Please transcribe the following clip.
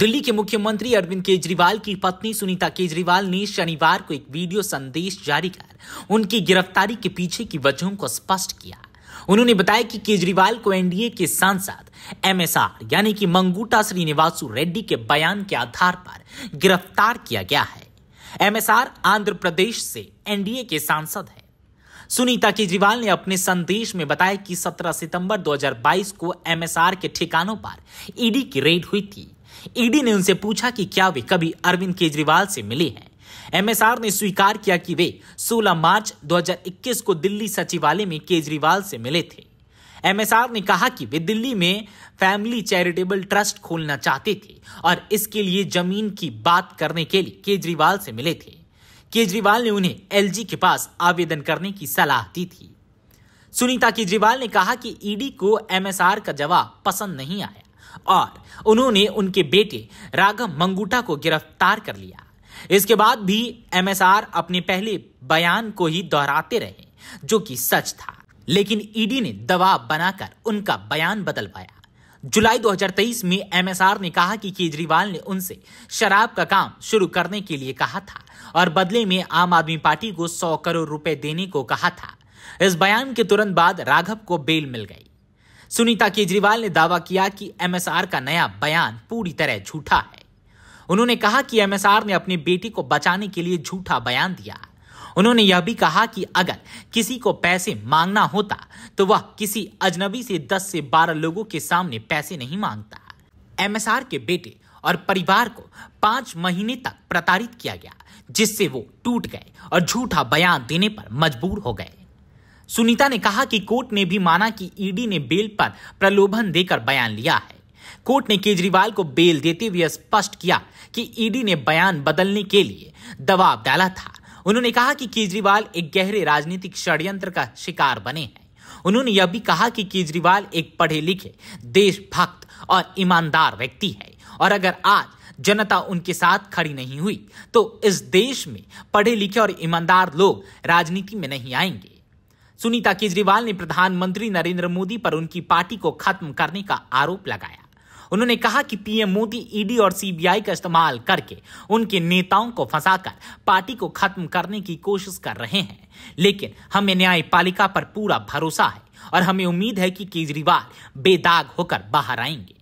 दिल्ली के मुख्यमंत्री अरविंद केजरीवाल की पत्नी सुनीता केजरीवाल ने शनिवार को एक वीडियो संदेश जारी कर उनकी गिरफ्तारी के पीछे की वजहों को स्पष्ट किया उन्होंने बताया कि केजरीवाल को एनडीए के सांसद एमएसआर यानी कि मंगूटा श्रीनिवासु रेड्डी के बयान के आधार पर गिरफ्तार किया गया है एमएसआर आंध्र प्रदेश से एनडीए के सांसद है सुनीता केजरीवाल ने अपने संदेश में बताया कि 17 सितंबर 2022 को एमएसआर के ठिकानों पर ईडी की रेड हुई थी ईडी ने उनसे पूछा कि क्या वे कभी अरविंद केजरीवाल से मिले हैं एमएसआर ने स्वीकार किया कि वे 16 मार्च 2021 को दिल्ली सचिवालय में केजरीवाल से मिले थे एमएसआर ने कहा कि वे दिल्ली में फैमिली चैरिटेबल ट्रस्ट खोलना चाहते थे और इसके लिए जमीन की बात करने के लिए केजरीवाल से मिले थे केजरीवाल ने उन्हें एलजी के पास आवेदन करने की सलाह दी थी सुनीता केजरीवाल ने कहा कि ईडी को एमएसआर का जवाब पसंद नहीं आया और उन्होंने उनके बेटे राघव मंगूटा को गिरफ्तार कर लिया इसके बाद भी एमएसआर अपने पहले बयान को ही दोहराते रहे जो कि सच था लेकिन ईडी ने दबाव बनाकर उनका बयान बदल पाया जुलाई 2023 में एमएसआर ने कहा कि केजरीवाल ने उनसे शराब का काम शुरू करने के लिए कहा था और बदले में आम आदमी पार्टी को 100 करोड़ रुपए देने को कहा था इस बयान के तुरंत बाद राघव को बेल मिल गई सुनीता केजरीवाल ने दावा किया कि एमएसआर का नया बयान पूरी तरह झूठा है उन्होंने कहा कि एमएसआर ने अपनी बेटी को बचाने के लिए झूठा बयान दिया उन्होंने यह भी कहा कि अगर किसी को पैसे मांगना होता तो वह किसी अजनबी से 10 से 12 लोगों के सामने पैसे नहीं मांगता एमएसआर के बेटे और परिवार को पांच महीने तक प्रताड़ित किया गया जिससे वो टूट गए और झूठा बयान देने पर मजबूर हो गए सुनीता ने कहा कि कोर्ट ने भी माना कि ईडी ने बेल पर प्रलोभन देकर बयान लिया है कोर्ट ने केजरीवाल को बेल देते हुए स्पष्ट किया कि ईडी ने बयान बदलने के लिए दबाव डाला था उन्होंने कहा कि केजरीवाल एक गहरे राजनीतिक षड्यंत्र का शिकार बने हैं उन्होंने यह भी कहा कि केजरीवाल एक पढ़े लिखे देशभक्त और ईमानदार व्यक्ति है और अगर आज जनता उनके साथ खड़ी नहीं हुई तो इस देश में पढ़े लिखे और ईमानदार लोग राजनीति में नहीं आएंगे सुनीता केजरीवाल ने प्रधानमंत्री नरेंद्र मोदी पर उनकी पार्टी को खत्म करने का आरोप लगाया उन्होंने कहा कि पीएम मोदी ईडी और सीबीआई का इस्तेमाल करके उनके नेताओं को फंसाकर पार्टी को खत्म करने की कोशिश कर रहे हैं लेकिन हमें न्यायपालिका पर पूरा भरोसा है और हमें उम्मीद है कि केजरीवाल बेदाग होकर बाहर आएंगे